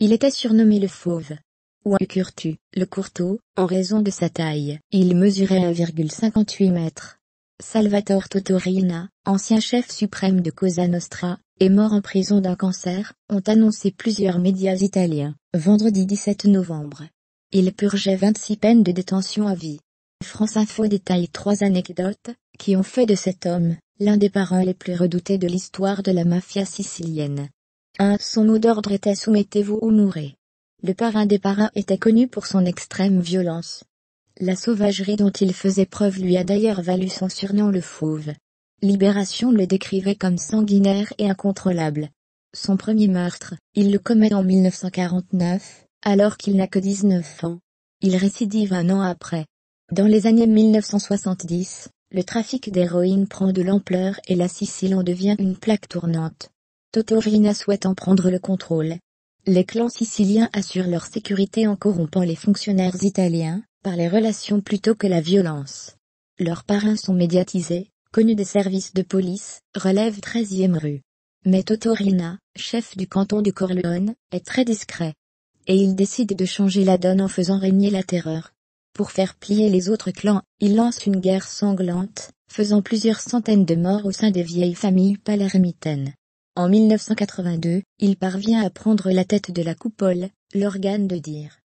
Il était surnommé le Fauve. Ou Curtu, le Courteau, en raison de sa taille. Il mesurait 1,58 mètres. Salvatore Totorina, ancien chef suprême de Cosa Nostra, est mort en prison d'un cancer, ont annoncé plusieurs médias italiens, vendredi 17 novembre. Il purgeait 26 peines de détention à vie. France Info détaille trois anecdotes, qui ont fait de cet homme, l'un des parents les plus redoutés de l'histoire de la mafia sicilienne son mot d'ordre était Soumettez-vous ou mourrez. Le parrain des parrains était connu pour son extrême violence. La sauvagerie dont il faisait preuve lui a d'ailleurs valu son surnom le fauve. Libération le décrivait comme sanguinaire et incontrôlable. Son premier meurtre, il le commet en 1949, alors qu'il n'a que 19 ans. Il récidive un an après. Dans les années 1970, le trafic d'héroïne prend de l'ampleur et la Sicile en devient une plaque tournante. Totorina souhaite en prendre le contrôle. Les clans siciliens assurent leur sécurité en corrompant les fonctionnaires italiens, par les relations plutôt que la violence. Leurs parrains sont médiatisés, connus des services de police, relève 13 rue. Mais Totorina, chef du canton de Corleone, est très discret. Et il décide de changer la donne en faisant régner la terreur. Pour faire plier les autres clans, il lance une guerre sanglante, faisant plusieurs centaines de morts au sein des vieilles familles palermitaines. En 1982, il parvient à prendre la tête de la coupole, l'organe de dire.